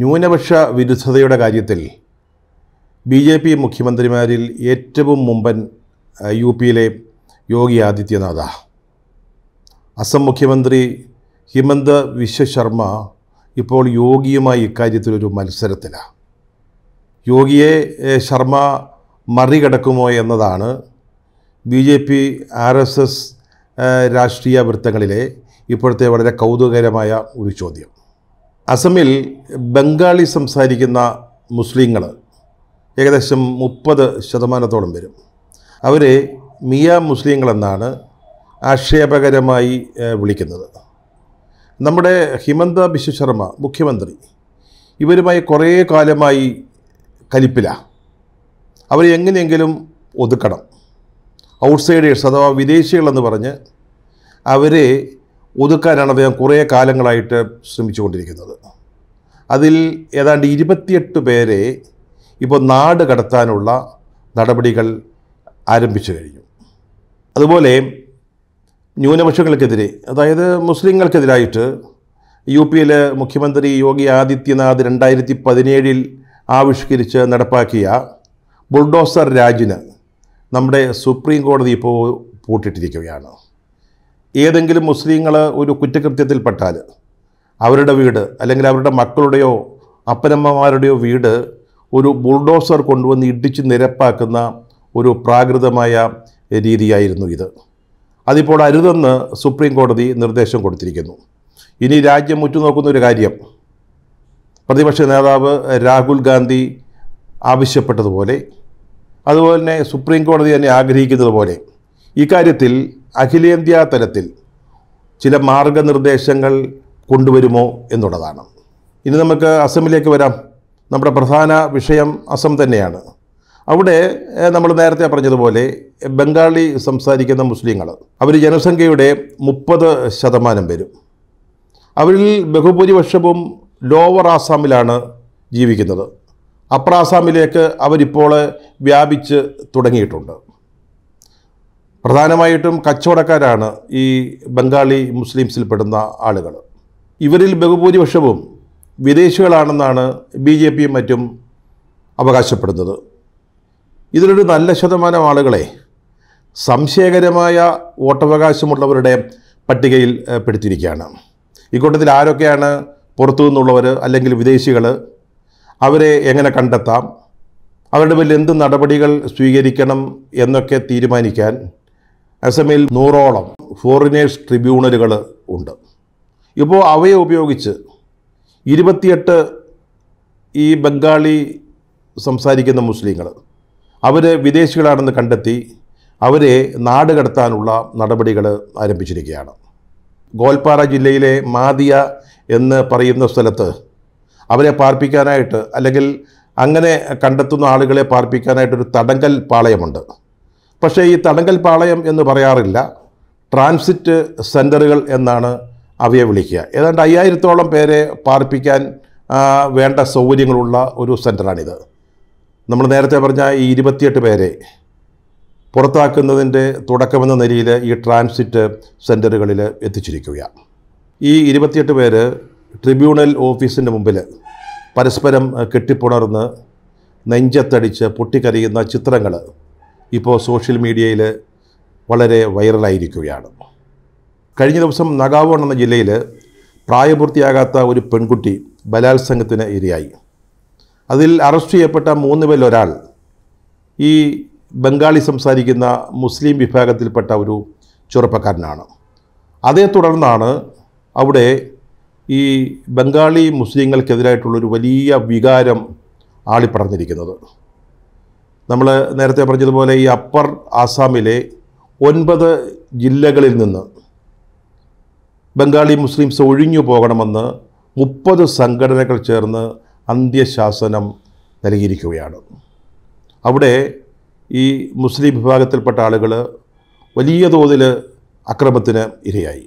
ന്യൂനപക്ഷ വിരുദ്ധതയുടെ കാര്യത്തിൽ B J P മുഖ്യമന്ത്രിമാരിൽ ഏറ്റവും മുമ്പൻ യു പിയിലെ യോഗി ആദിത്യനാഥ അസം മുഖ്യമന്ത്രി ഹിമന്ത വിശ്വശർമ്മ ഇപ്പോൾ യോഗിയുമായി ഇക്കാര്യത്തിലൊരു മത്സരത്തിലാണ് യോഗിയെ ശർമ്മ മറികടക്കുമോ എന്നതാണ് B J P R S S രാഷ്ട്രീയ വൃത്തങ്ങളിലെ ഇപ്പോഴത്തെ വളരെ കൗതുകകരമായ ഒരു ചോദ്യം അസമിൽ ബംഗാളി സംസാരിക്കുന്ന മുസ്ലിങ്ങൾ ഏകദേശം മുപ്പത് ശതമാനത്തോളം വരും അവരെ മിയ മുസ്ലിങ്ങളെന്നാണ് ആക്ഷേപകരമായി വിളിക്കുന്നത് നമ്മുടെ ഹിമന്ത ബിശ്വശർമ്മ മുഖ്യമന്ത്രി ഇവരുമായി കുറേ കാലമായി കലിപ്പില അവരെ എങ്ങനെയെങ്കിലും ഒതുക്കണം ഔട്ട്സൈഡേഴ്സ് അഥവാ വിദേശികളെന്ന് പറഞ്ഞ് അവരെ ഒതുക്കാനാണ് അദ്ദേഹം കുറേ കാലങ്ങളായിട്ട് ശ്രമിച്ചുകൊണ്ടിരിക്കുന്നത് അതിൽ ഏതാണ്ട് ഇരുപത്തിയെട്ട് പേരെ ഇപ്പോൾ നാട് കടത്താനുള്ള നടപടികൾ ആരംഭിച്ചു കഴിഞ്ഞു അതുപോലെ ന്യൂനപക്ഷങ്ങൾക്കെതിരെ അതായത് മുസ്ലിങ്ങൾക്കെതിരായിട്ട് യു പിയിൽ മുഖ്യമന്ത്രി യോഗി ആദിത്യനാഥ് രണ്ടായിരത്തി പതിനേഴിൽ ആവിഷ്കരിച്ച് നടപ്പാക്കിയ ബുൾഡോസർ രാജിന് നമ്മുടെ സുപ്രീം കോടതി ഇപ്പോൾ പൂട്ടിട്ടിരിക്കുകയാണ് ഏതെങ്കിലും മുസ്ലിങ്ങൾ ഒരു കുറ്റകൃത്യത്തിൽപ്പെട്ടാൽ അവരുടെ വീട് അല്ലെങ്കിൽ അവരുടെ മക്കളുടെയോ അപ്പനമ്മമാരുടെയോ വീട് ഒരു ബുൾഡോസർ കൊണ്ടുവന്ന് ഇടിച്ച് നിരപ്പാക്കുന്ന ഒരു പ്രാകൃതമായ രീതിയായിരുന്നു ഇത് അതിപ്പോൾ അരുതെന്ന് സുപ്രീം കോടതി നിർദ്ദേശം കൊടുത്തിരിക്കുന്നു ഇനി രാജ്യം ഉറ്റുനോക്കുന്ന ഒരു കാര്യം പ്രതിപക്ഷ നേതാവ് രാഹുൽ ഗാന്ധി ആവശ്യപ്പെട്ടതുപോലെ അതുപോലെ തന്നെ സുപ്രീം കോടതി തന്നെ ആഗ്രഹിക്കുന്നതുപോലെ ഇക്കാര്യത്തിൽ അഖിലേന്ത്യാ തലത്തിൽ ചില മാർഗനിർദ്ദേശങ്ങൾ കൊണ്ടുവരുമോ എന്നുള്ളതാണ് ഇനി നമുക്ക് അസമിലേക്ക് വരാം നമ്മുടെ പ്രധാന വിഷയം അസം തന്നെയാണ് അവിടെ നമ്മൾ നേരത്തെ പറഞ്ഞതുപോലെ ബംഗാളി സംസാരിക്കുന്ന മുസ്ലിങ്ങൾ അവർ ജനസംഖ്യയുടെ മുപ്പത് ശതമാനം വരും അവരിൽ ബഹുഭൂരിപക്ഷവും ലോവർ ആസാമിലാണ് ജീവിക്കുന്നത് അപ്പർ ആസാമിലേക്ക് അവരിപ്പോൾ വ്യാപിച്ച് തുടങ്ങിയിട്ടുണ്ട് പ്രധാനമായിട്ടും കച്ചവടക്കാരാണ് ഈ ബംഗാളി പെടുന്ന ആളുകൾ ഇവരിൽ ബഹുഭൂരിപക്ഷവും വിദേശികളാണെന്നാണ് ബി ജെ പിയും മറ്റും അവകാശപ്പെടുന്നത് ഇതിലൊരു നല്ല ശതമാനം ആളുകളെ സംശയകരമായ വോട്ടവകാശമുള്ളവരുടെ പട്ടികയിൽ പെടുത്തിയിരിക്കുകയാണ് ഇക്കൂട്ടത്തിൽ ആരൊക്കെയാണ് പുറത്തു നിന്നുള്ളവർ അല്ലെങ്കിൽ വിദേശികൾ അവരെ എങ്ങനെ കണ്ടെത്താം അവരുടെ മേൽ എന്ത് നടപടികൾ സ്വീകരിക്കണം എന്നൊക്കെ തീരുമാനിക്കാൻ അസമിൽ നൂറോളം ഫോറിനേഴ്സ് ട്രിബ്യൂണലുകൾ ഉണ്ട് ഇപ്പോൾ അവയെ ഉപയോഗിച്ച് ഇരുപത്തിയെട്ട് ഈ ബംഗാളി സംസാരിക്കുന്ന മുസ്ലിങ്ങൾ അവർ വിദേശികളാണെന്ന് കണ്ടെത്തി അവരെ നാട് കടത്താനുള്ള നടപടികൾ ആരംഭിച്ചിരിക്കുകയാണ് ഗോൽപാറ ജില്ലയിലെ മാദിയ എന്ന് പറയുന്ന സ്ഥലത്ത് അവരെ പാർപ്പിക്കാനായിട്ട് അല്ലെങ്കിൽ അങ്ങനെ കണ്ടെത്തുന്ന ആളുകളെ പാർപ്പിക്കാനായിട്ടൊരു തടങ്കൽ പാളയമുണ്ട് പക്ഷേ ഈ തടങ്കൽ പാളയം എന്ന് പറയാറില്ല ട്രാൻസിറ്റ് സെൻറ്ററുകൾ എന്നാണ് അവയെ വിളിക്കുക ഏതാണ്ട് അയ്യായിരത്തോളം പേരെ പാർപ്പിക്കാൻ വേണ്ട സൗകര്യങ്ങളുള്ള ഒരു സെൻറ്ററാണിത് നമ്മൾ നേരത്തെ പറഞ്ഞ ഈ ഇരുപത്തിയെട്ട് പേരെ പുറത്താക്കുന്നതിൻ്റെ തുടക്കമെന്ന നിലയിൽ ഈ ട്രാൻസിറ്റ് സെൻറ്ററുകളിൽ എത്തിച്ചിരിക്കുകയാണ് ഈ ഇരുപത്തിയെട്ട് പേര് ട്രിബ്യൂണൽ ഓഫീസിൻ്റെ മുമ്പിൽ പരസ്പരം കെട്ടിപ്പുണർന്ന് നെഞ്ചത്തടിച്ച് പൊട്ടിക്കരയുന്ന ചിത്രങ്ങൾ ഇപ്പോൾ സോഷ്യൽ മീഡിയയിൽ വളരെ വൈറലായിരിക്കുകയാണ് കഴിഞ്ഞ ദിവസം നഗാവോൺ എന്ന ജില്ലയിൽ പ്രായപൂർത്തിയാകാത്ത ഒരു പെൺകുട്ടി ബലാത്സംഗത്തിന് ഇരയായി അതിൽ അറസ്റ്റ് ചെയ്യപ്പെട്ട മൂന്ന് പേരിൽ ഒരാൾ ഈ ബംഗാളി സംസാരിക്കുന്ന മുസ്ലിം വിഭാഗത്തിൽപ്പെട്ട ഒരു ചെറുപ്പക്കാരനാണ് അതേ തുടർന്നാണ് അവിടെ ഈ ബംഗാളി മുസ്ലിങ്ങൾക്കെതിരായിട്ടുള്ളൊരു വലിയ വികാരം ആളിപ്പടർന്നിരിക്കുന്നത് നമ്മൾ നേരത്തെ പറഞ്ഞതുപോലെ ഈ അപ്പർ ആസാമിലെ ഒൻപത് ജില്ലകളിൽ നിന്ന് ബംഗാളി മുസ്ലിംസ് ഒഴിഞ്ഞു പോകണമെന്ന് മുപ്പത് സംഘടനകൾ ചേർന്ന് അന്ത്യശാസനം നൽകിയിരിക്കുകയാണ് അവിടെ ഈ മുസ്ലിം വിഭാഗത്തിൽപ്പെട്ട ആളുകൾ വലിയ തോതിൽ അക്രമത്തിന് ഇരയായി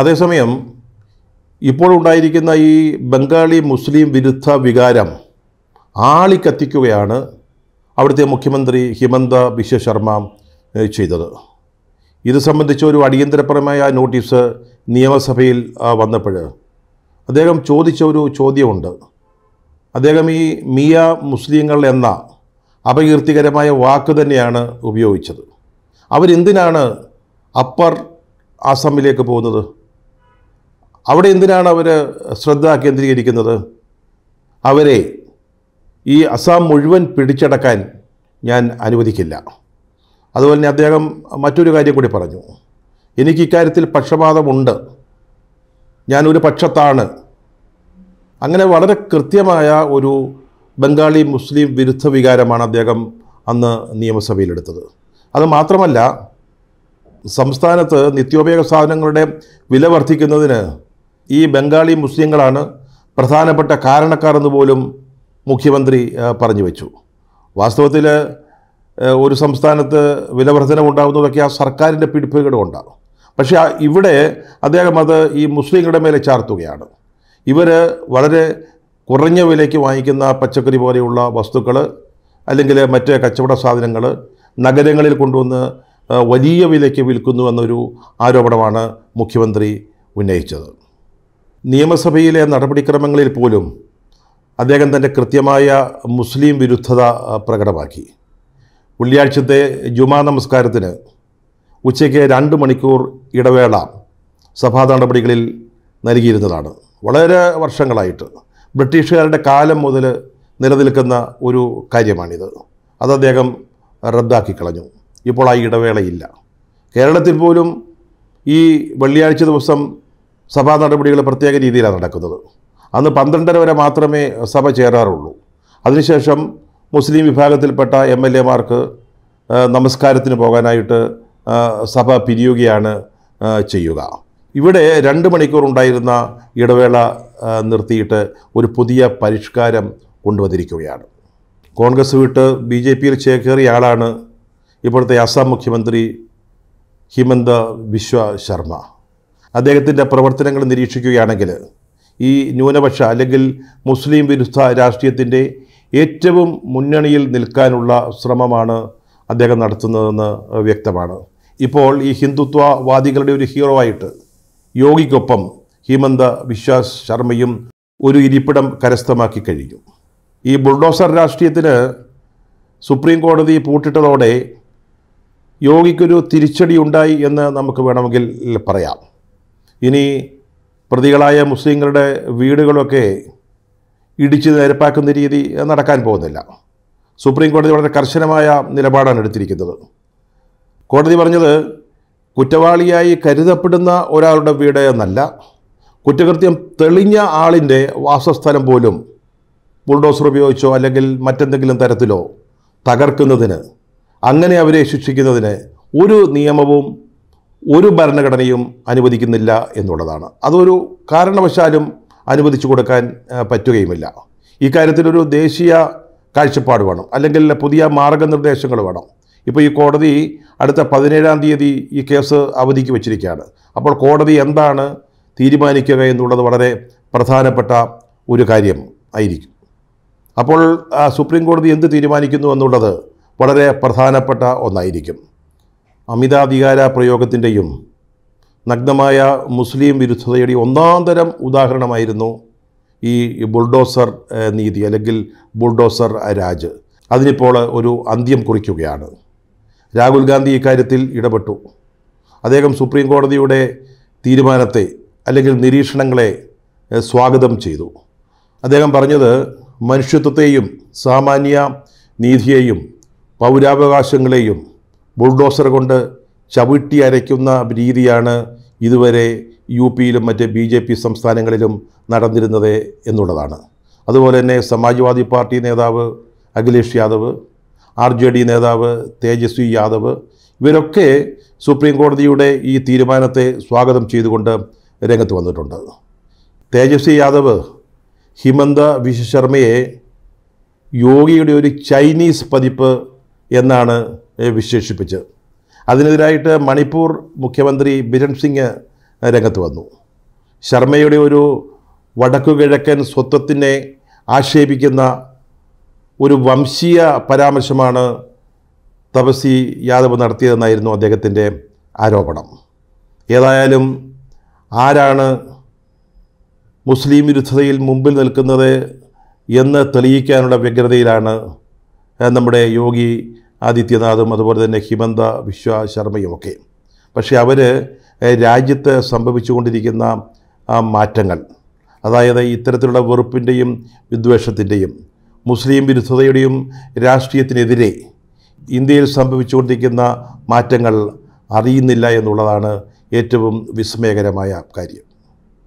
അതേസമയം ഇപ്പോൾ ഉണ്ടായിരിക്കുന്ന ഈ ബംഗാളി മുസ്ലിം വിരുദ്ധ വികാരം ആളിക്കത്തിക്കുകയാണ് അവിടുത്തെ മുഖ്യമന്ത്രി ഹിമന്ത ബിശ്വ ശർമ്മ ചെയ്തത് ഇത് സംബന്ധിച്ച് ഒരു അടിയന്തരപരമായ നോട്ടീസ് നിയമസഭയിൽ വന്നപ്പോൾ അദ്ദേഹം ചോദിച്ച ഒരു ചോദ്യമുണ്ട് അദ്ദേഹം ഈ മിയ മുസ്ലിങ്ങൾ എന്ന അപകീർത്തികരമായ വാക്ക് തന്നെയാണ് ഉപയോഗിച്ചത് അവരെന്തിനാണ് അപ്പർ ആസാമിലേക്ക് പോകുന്നത് അവിടെ എന്തിനാണ് അവർ ശ്രദ്ധ കേന്ദ്രീകരിക്കുന്നത് അവരെ ഈ അസാം മുഴുവൻ പിടിച്ചടക്കാൻ ഞാൻ അനുവദിക്കില്ല അതുപോലെ തന്നെ അദ്ദേഹം മറ്റൊരു കാര്യം കൂടി പറഞ്ഞു എനിക്ക് ഇക്കാര്യത്തിൽ പക്ഷപാതമുണ്ട് ഞാനൊരു പക്ഷത്താണ് അങ്ങനെ വളരെ കൃത്യമായ ഒരു ബംഗാളി മുസ്ലിം വിരുദ്ധ വികാരമാണ് അദ്ദേഹം അന്ന് നിയമസഭയിലെടുത്തത് അത് മാത്രമല്ല സംസ്ഥാനത്ത് നിത്യോപയോഗ സാധനങ്ങളുടെ വില വർദ്ധിക്കുന്നതിന് ഈ ബംഗാളി മുസ്ലിങ്ങളാണ് പ്രധാനപ്പെട്ട കാരണക്കാരെന്ന് പോലും മുഖ്യമന്ത്രി പറഞ്ഞു വെച്ചു വാസ്തവത്തിൽ ഒരു സംസ്ഥാനത്ത് ഉണ്ടാകുന്നതൊക്കെ ആ സർക്കാരിൻ്റെ ഉണ്ടാകും പക്ഷേ ഇവിടെ അദ്ദേഹം അത് ഈ മുസ്ലിങ്ങളുടെ മേലെ ചാർത്തുകയാണ് ഇവർ വളരെ കുറഞ്ഞ വിലയ്ക്ക് വാങ്ങിക്കുന്ന പച്ചക്കറി പോലെയുള്ള വസ്തുക്കൾ അല്ലെങ്കിൽ മറ്റ് കച്ചവട സാധനങ്ങൾ നഗരങ്ങളിൽ കൊണ്ടുവന്ന് വലിയ വിലയ്ക്ക് വിൽക്കുന്നു എന്നൊരു ആരോപണമാണ് മുഖ്യമന്ത്രി ഉന്നയിച്ചത് നിയമസഭയിലെ നടപടിക്രമങ്ങളിൽ പോലും അദ്ദേഹം തൻ്റെ കൃത്യമായ മുസ്ലിം വിരുദ്ധത പ്രകടമാക്കി വെള്ളിയാഴ്ചത്തെ ജുമാ നമസ്കാരത്തിന് ഉച്ചയ്ക്ക് രണ്ട് മണിക്കൂർ ഇടവേള സഭാ നടപടികളിൽ നൽകിയിരുന്നതാണ് വളരെ വർഷങ്ങളായിട്ട് ബ്രിട്ടീഷുകാരുടെ കാലം മുതൽ നിലനിൽക്കുന്ന ഒരു കാര്യമാണിത് അത് അദ്ദേഹം റദ്ദാക്കി കളഞ്ഞു ഇപ്പോൾ ആ ഇടവേളയില്ല കേരളത്തിൽ പോലും ഈ വെള്ളിയാഴ്ച ദിവസം സഭാ നടപടികൾ പ്രത്യേക രീതിയിലാണ് നടക്കുന്നത് അന്ന് പന്ത്രണ്ടര വരെ മാത്രമേ സഭ ചേരാറുള്ളൂ അതിനുശേഷം മുസ്ലിം വിഭാഗത്തിൽപ്പെട്ട എം എൽ എമാർക്ക് നമസ്കാരത്തിന് പോകാനായിട്ട് സഭ പിരിയുകയാണ് ചെയ്യുക ഇവിടെ രണ്ട് മണിക്കൂർ ഉണ്ടായിരുന്ന ഇടവേള നിർത്തിയിട്ട് ഒരു പുതിയ പരിഷ്കാരം കൊണ്ടുവന്നിരിക്കുകയാണ് കോൺഗ്രസ് വിട്ട് ബി ജെ പിയിൽ ചേക്കേറിയ ആളാണ് ഇപ്പോഴത്തെ അസം മുഖ്യമന്ത്രി ഹിമന്ത ബിശ്വ ശർമ്മ അദ്ദേഹത്തിൻ്റെ പ്രവർത്തനങ്ങൾ നിരീക്ഷിക്കുകയാണെങ്കിൽ ഈ ന്യൂനപക്ഷ അല്ലെങ്കിൽ മുസ്ലിം വിരുദ്ധ രാഷ്ട്രീയത്തിൻ്റെ ഏറ്റവും മുന്നണിയിൽ നിൽക്കാനുള്ള ശ്രമമാണ് അദ്ദേഹം നടത്തുന്നതെന്ന് വ്യക്തമാണ് ഇപ്പോൾ ഈ ഹിന്ദുത്വവാദികളുടെ ഒരു ഹീറോ ആയിട്ട് യോഗിക്കൊപ്പം ഹിമന്ത വിശ്വാസ് ശർമ്മയും ഒരു ഇരിപ്പിടം കരസ്ഥമാക്കി കഴിഞ്ഞു ഈ ബുൾഡോസർ രാഷ്ട്രീയത്തിന് സുപ്രീം കോടതി പൂട്ടിട്ടതോടെ യോഗിക്കൊരു തിരിച്ചടി ഉണ്ടായി എന്ന് നമുക്ക് വേണമെങ്കിൽ പറയാം ഇനി പ്രതികളായ മുസ്ലിങ്ങളുടെ വീടുകളൊക്കെ ഇടിച്ച് നിരപ്പാക്കുന്ന രീതി നടക്കാൻ പോകുന്നില്ല സുപ്രീം കോടതി വളരെ കർശനമായ നിലപാടാണ് എടുത്തിരിക്കുന്നത് കോടതി പറഞ്ഞത് കുറ്റവാളിയായി കരുതപ്പെടുന്ന ഒരാളുടെ വീട് എന്നല്ല കുറ്റകൃത്യം തെളിഞ്ഞ ആളിൻ്റെ വാസസ്ഥലം പോലും ബുൾഡോസർ ഉപയോഗിച്ചോ അല്ലെങ്കിൽ മറ്റെന്തെങ്കിലും തരത്തിലോ തകർക്കുന്നതിന് അങ്ങനെ അവരെ ശിക്ഷിക്കുന്നതിന് ഒരു നിയമവും ഒരു ഭരണഘടനയും അനുവദിക്കുന്നില്ല എന്നുള്ളതാണ് അതൊരു കാരണവശാലും അനുവദിച്ചു കൊടുക്കാൻ പറ്റുകയുമില്ല ഇക്കാര്യത്തിലൊരു ദേശീയ കാഴ്ചപ്പാട് വേണം അല്ലെങ്കിൽ പുതിയ മാർഗനിർദ്ദേശങ്ങൾ വേണം ഇപ്പോൾ ഈ കോടതി അടുത്ത പതിനേഴാം തീയതി ഈ കേസ് അവധിക്ക് വെച്ചിരിക്കുകയാണ് അപ്പോൾ കോടതി എന്താണ് തീരുമാനിക്കുക എന്നുള്ളത് വളരെ പ്രധാനപ്പെട്ട ഒരു കാര്യം ആയിരിക്കും അപ്പോൾ സുപ്രീം കോടതി എന്ത് തീരുമാനിക്കുന്നു എന്നുള്ളത് വളരെ പ്രധാനപ്പെട്ട ഒന്നായിരിക്കും അമിതാധികാര പ്രയോഗത്തിൻ്റെയും നഗ്നമായ മുസ്ലിം വിരുദ്ധതയുടെ ഒന്നാം തരം ഉദാഹരണമായിരുന്നു ഈ ബുൾഡോസർ നീതി അല്ലെങ്കിൽ ബുൾഡോസർ രാജ് അതിനിപ്പോൾ ഒരു അന്ത്യം കുറിക്കുകയാണ് രാഹുൽ ഗാന്ധി ഇക്കാര്യത്തിൽ ഇടപെട്ടു അദ്ദേഹം സുപ്രീം കോടതിയുടെ തീരുമാനത്തെ അല്ലെങ്കിൽ നിരീക്ഷണങ്ങളെ സ്വാഗതം ചെയ്തു അദ്ദേഹം പറഞ്ഞത് മനുഷ്യത്വത്തെയും സാമാന്യ നീതിയെയും പൗരാവകാശങ്ങളെയും ബുൾഡോസർ കൊണ്ട് ചവിട്ടി അരയ്ക്കുന്ന രീതിയാണ് ഇതുവരെ യു പിയിലും മറ്റ് ബി ജെ പി സംസ്ഥാനങ്ങളിലും നടന്നിരുന്നത് എന്നുള്ളതാണ് അതുപോലെ തന്നെ സമാജ്വാദി പാർട്ടി നേതാവ് Akhilesh Yadav R J D നേതാവ് തേജസ്വി യാദവ് ഇവരൊക്കെ സുപ്രീം കോടതിയുടെ ഈ തീരുമാനത്തെ സ്വാഗതം ചെയ്തുകൊണ്ട് രംഗത്ത് വന്നിട്ടുണ്ട് തേജസ്വി യാദവ് ഹിമന്ത വിശ്വശർമ്മയെ ശർമ്മയെ യോഗിയുടെ ഒരു ചൈനീസ് പതിപ്പ് എന്നാണ് വിശേഷിപ്പിച്ചത് അതിനെതിരായിട്ട് മണിപ്പൂർ മുഖ്യമന്ത്രി ബിരൺ സിംഗ് രംഗത്ത് വന്നു ശർമ്മയുടെ ഒരു വടക്കുകിഴക്കൻ സ്വത്വത്തിനെ ആക്ഷേപിക്കുന്ന ഒരു വംശീയ പരാമർശമാണ് തപസി യാദവ് നടത്തിയതെന്നായിരുന്നു അദ്ദേഹത്തിൻ്റെ ആരോപണം ഏതായാലും ആരാണ് മുസ്ലിം വിരുദ്ധതയിൽ മുമ്പിൽ നിൽക്കുന്നത് എന്ന് തെളിയിക്കാനുള്ള വ്യഗ്രതയിലാണ് നമ്മുടെ യോഗി ആദിത്യനാഥും അതുപോലെ തന്നെ ഹിമന്ത വിശ്വ ശർമ്മയും ഒക്കെ പക്ഷേ അവർ രാജ്യത്ത് സംഭവിച്ചുകൊണ്ടിരിക്കുന്ന മാറ്റങ്ങൾ അതായത് ഇത്തരത്തിലുള്ള വെറുപ്പിൻ്റെയും വിദ്വേഷത്തിൻ്റെയും മുസ്ലിം വിരുദ്ധതയുടെയും രാഷ്ട്രീയത്തിനെതിരെ ഇന്ത്യയിൽ സംഭവിച്ചുകൊണ്ടിരിക്കുന്ന മാറ്റങ്ങൾ അറിയുന്നില്ല എന്നുള്ളതാണ് ഏറ്റവും വിസ്മയകരമായ കാര്യം